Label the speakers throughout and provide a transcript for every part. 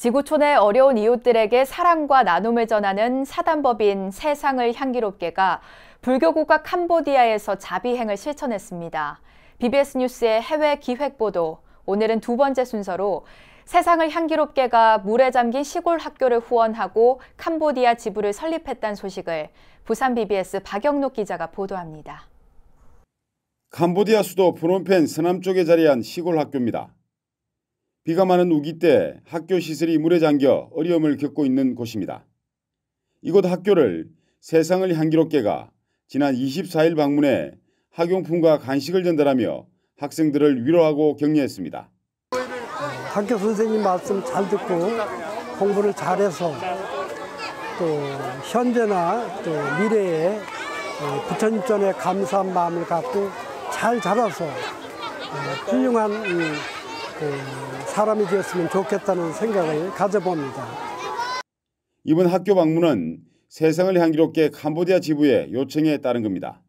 Speaker 1: 지구촌의 어려운 이웃들에게 사랑과 나눔을 전하는 사단법인 세상을 향기롭게가 불교국가 캄보디아에서 자비행을 실천했습니다. BBS 뉴스의 해외 기획 보도, 오늘은 두 번째 순서로 세상을 향기롭게가 물에 잠긴 시골 학교를 후원하고 캄보디아 지부를 설립했다는 소식을 부산 BBS 박영록 기자가 보도합니다.
Speaker 2: 캄보디아 수도 프놈펜 서남쪽에 자리한 시골 학교입니다. 비가 많은 우기 때 학교 시설이 물에 잠겨 어려움을 겪고 있는 곳입니다. 이곳 학교를 세상을 향기롭게가 지난 24일 방문해 학용품과 간식을 전달하며 학생들을 위로하고 격려했습니다. 학교 선생님 말씀 잘
Speaker 3: 듣고 공부를 잘해서 또 현재나 또 미래에 어, 부천 전에 감사한 마음을 갖고 잘 자라서 어, 훌륭한 그 사람이 되었으면 좋겠다는 생각을
Speaker 2: 가져봅니다. 이번 학교 방문은 세상을 향기롭게 캄보디아 지부의 요청에 따른 겁니다.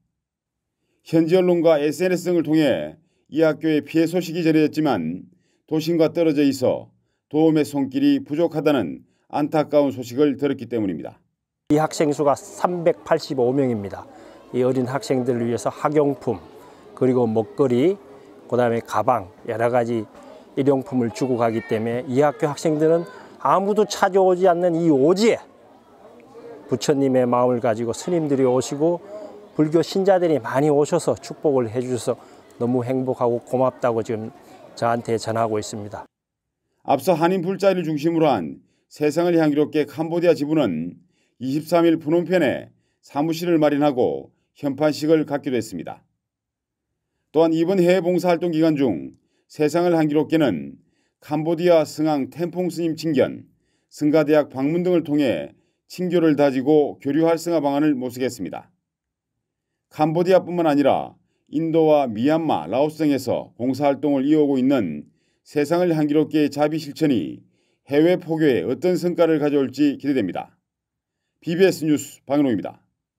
Speaker 2: 현지 언론과 SNS 등을 통해 이 학교의 피해 소식이 전해졌지만 도심과 떨어져 있어 도움의 손길이 부족하다는 안타까운 소식을 들었기 때문입니다. 이 학생 수가
Speaker 4: 385명입니다. 이 어린 학생들을 위해서 학용품 그리고 먹거리 그다음에 가방 여러 가지 일용품을 주고 가기 때문에 이 학교 학생들은 아무도 찾아오지 않는 이 오지에 부처님의 마음을 가지고 스님들이 오시고 불교 신자들이 많이 오셔서 축복을 해주셔서 너무
Speaker 2: 행복하고 고맙다고 지금 저한테 전하고 있습니다. 앞서 한인 불자를 중심으로 한 세상을 향기롭게 캄보디아 지부는 23일 분홈편에 사무실을 마련하고 현판식을 갖기도 했습니다. 또한 이번 해외 봉사활동 기간 중 세상을 한기롭게는 캄보디아 승항 템퐁 스님 칭견, 승가대학 방문 등을 통해 친교를 다지고 교류활성화 방안을 모색했습니다. 캄보디아뿐만 아니라 인도와 미얀마, 라오스 등에서 봉사활동을 이어오고 있는 세상을 향기롭게 자비 실천이
Speaker 1: 해외 포교에 어떤 성과를 가져올지 기대됩니다. BBS 뉴스 방현호입니다.